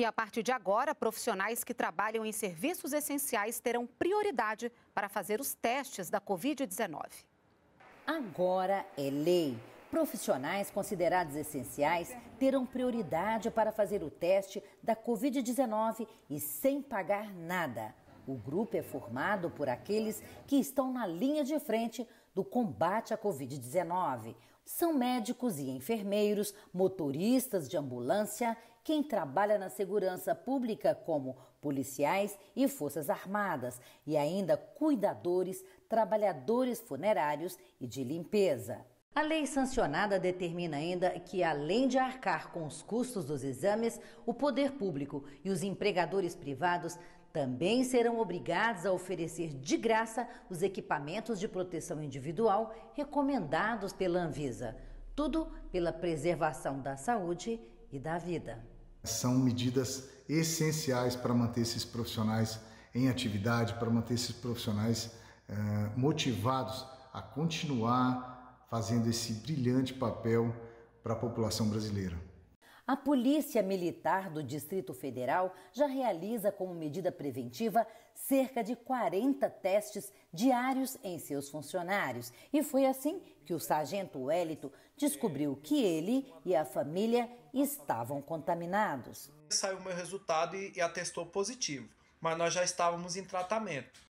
E a partir de agora, profissionais que trabalham em serviços essenciais terão prioridade para fazer os testes da Covid-19. Agora é lei. Profissionais considerados essenciais terão prioridade para fazer o teste da Covid-19 e sem pagar nada. O grupo é formado por aqueles que estão na linha de frente do combate à Covid-19. São médicos e enfermeiros, motoristas de ambulância quem trabalha na segurança pública, como policiais e forças armadas, e ainda cuidadores, trabalhadores funerários e de limpeza. A lei sancionada determina ainda que, além de arcar com os custos dos exames, o poder público e os empregadores privados também serão obrigados a oferecer de graça os equipamentos de proteção individual recomendados pela Anvisa. Tudo pela preservação da saúde e da vida são medidas essenciais para manter esses profissionais em atividade, para manter esses profissionais eh, motivados a continuar fazendo esse brilhante papel para a população brasileira. A Polícia Militar do Distrito Federal já realiza, como medida preventiva, cerca de 40 testes diários em seus funcionários. E foi assim que o sargento Wellington descobriu que ele e a família estavam contaminados. Saiu o meu resultado e atestou positivo, mas nós já estávamos em tratamento.